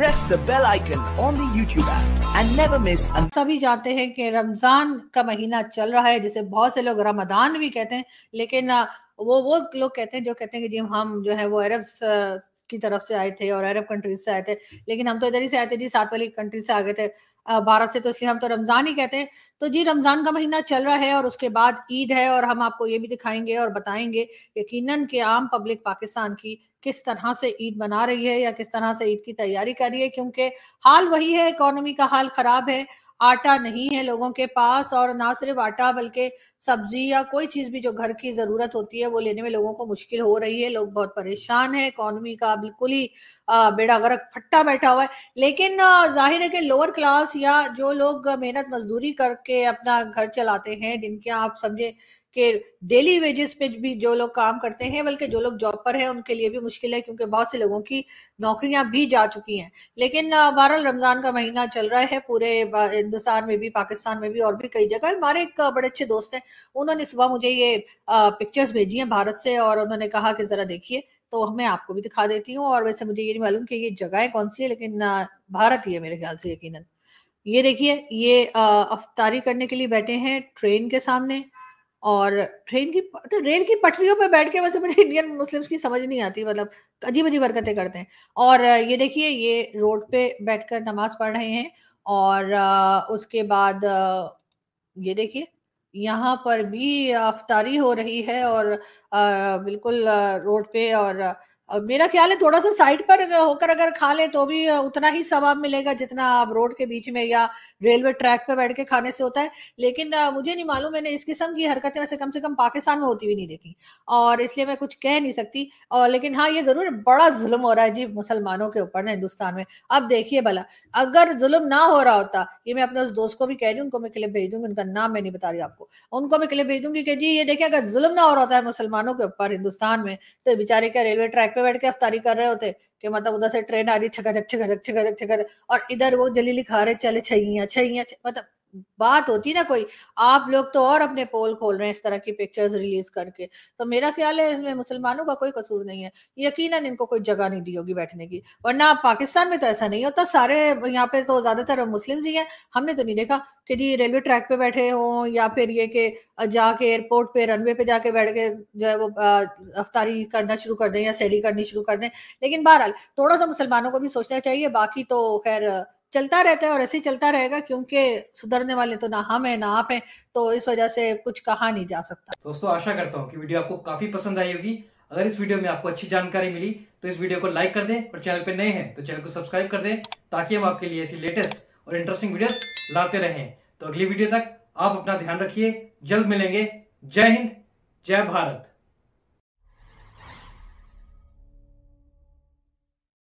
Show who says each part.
Speaker 1: press the bell icon on the YouTube app and never सभी जानते हैं कि रमजान का महीना चल रहा है जिसे बहुत से लोग रमदान भी कहते हैं लेकिन वो वो लोग कहते हैं जो कहते हैं कि जी हम जो है वो अरब की तरफ से आए थे और अरब कंट्रीज से आए थे लेकिन हम तो इधर ही से आए थे जी सात वाली कंट्री से आ गए थे भारत से तो इसलिए हम तो रमज़ान ही कहते हैं तो जी रमज़ान का महीना चल रहा है और उसके बाद ईद है और हम आपको ये भी दिखाएंगे और बताएंगे यकीनन के आम पब्लिक पाकिस्तान की किस तरह से ईद मना रही है या किस तरह से ईद की तैयारी कर रही है क्योंकि हाल वही है इकोनॉमी का हाल ख़राब है आटा नहीं है लोगों के पास और ना सिर्फ आटा बल्कि सब्जी या कोई चीज भी जो घर की जरूरत होती है वो लेने में लोगों को मुश्किल हो रही है लोग बहुत परेशान है इकोनॉमी का बिल्कुल ही बेड़ा गर्क फट्टा बैठा हुआ है लेकिन जाहिर है कि लोअर क्लास या जो लोग मेहनत मजदूरी करके अपना घर चलाते हैं जिनके आप समझे कि डेली वेजेस पे भी जो लोग काम करते हैं बल्कि जो लोग जॉब पर हैं उनके लिए भी मुश्किल है क्योंकि बहुत से लोगों की नौकरियां भी जा चुकी हैं लेकिन बहरहाल रमज़ान का महीना चल रहा है पूरे हिंदुस्तान में भी पाकिस्तान में भी और भी कई जगह हमारे एक बड़े अच्छे दोस्त हैं उन्होंने सुबह मुझे ये पिक्चर्स भेजी हैं भारत से और उन्होंने कहा कि ज़रा देखिए तो मैं आपको भी दिखा देती हूँ और वैसे मुझे ये नहीं मालूम कि ये जगहें कौन सी है लेकिन भारत ही है मेरे ख्याल से यकीनन ये देखिए ये अफतारी करने के लिए बैठे हैं ट्रेन के सामने और ट्रेन की तो रेल की पटरियों पर बैठ के वैसे मुझे इंडियन मुस्लिम्स की समझ नहीं आती मतलब अजीब अजीब हरकतें करते हैं और ये देखिए ये रोड पे बैठकर नमाज पढ़ रहे हैं और उसके बाद ये देखिए यहाँ पर भी अफ्तारी हो रही है और बिल्कुल रोड पे और मेरा ख्याल है थोड़ा सा साइड पर होकर अगर खा ले तो भी उतना ही सवाब मिलेगा जितना आप रोड के बीच में या रेलवे ट्रैक पर बैठ के खाने से होता है लेकिन मुझे नहीं मालूम मैंने इस किस्म की हरकतें वैसे कम से कम पाकिस्तान में होती हुई नहीं देखी और इसलिए मैं कुछ कह नहीं सकती और लेकिन हाँ ये ज़रूर बड़ा जुल्म हो रहा है जी मुसलमानों के ऊपर ना हिंदुस्तान में अब देखिए भला अगर जुल्म ना हो रहा होता ये मैं अपने उस दोस्त को भी कह रही उनको मैं क्लिप भेज दूंगी उनका नाम मैं नहीं बता रही आपको उनको मैं क्लिप भेज दूंगी कि जी ये देखिए अगर जुल्म ना हो रहा होता है मुसलमानों के ऊपर हिंदुस्तान में तो बेचारे क्या रेलवे ट्रैक पे बैठ के अफ्तारी कर रहे होते कि मतलब उधर से ट्रेन आ रही छका छक छका छका और इधर वो जलीली खा रहे चले छइया छइया मतलब बात होती ना कोई आप लोग तो और अपने पोल खोल रहे हैं इस तरह की पिक्चर्स रिलीज करके तो मेरा ख्याल है इसमें मुसलमानों का कोई कसूर नहीं है यकीनन इनको कोई जगह नहीं दी होगी बैठने की वरना पाकिस्तान में तो ऐसा नहीं होता सारे यहाँ पे तो ज्यादातर मुस्लिम ही हैं हमने तो नहीं देखा कि जी रेलवे ट्रैक पे बैठे हों या फिर ये कि जाके एयरपोर्ट पे रनवे पे जाके बैठ के जो है वो अफ्तारी करना शुरू कर दें या सैली करनी शुरू कर दें लेकिन बहरहाल थोड़ा सा मुसलमानों को भी सोचना चाहिए बाकी तो खैर चलता रहता है और ऐसे ही चलता रहेगा क्योंकि सुधरने वाले तो ना हम है ना आप हैं तो इस वजह से कुछ कहा नहीं जा सकता
Speaker 2: दोस्तों आशा करता हूँ कि वीडियो आपको काफी पसंद आई होगी अगर इस वीडियो में आपको अच्छी जानकारी मिली तो इस वीडियो को लाइक कर दें और चैनल पर नए हैं तो चैनल को सब्सक्राइब कर दें ताकि हम आपके लिए ऐसी लेटेस्ट और इंटरेस्टिंग वीडियो लाते रहें तो अगली वीडियो तक आप अपना ध्यान रखिए जल्द मिलेंगे जय हिंद जय भारत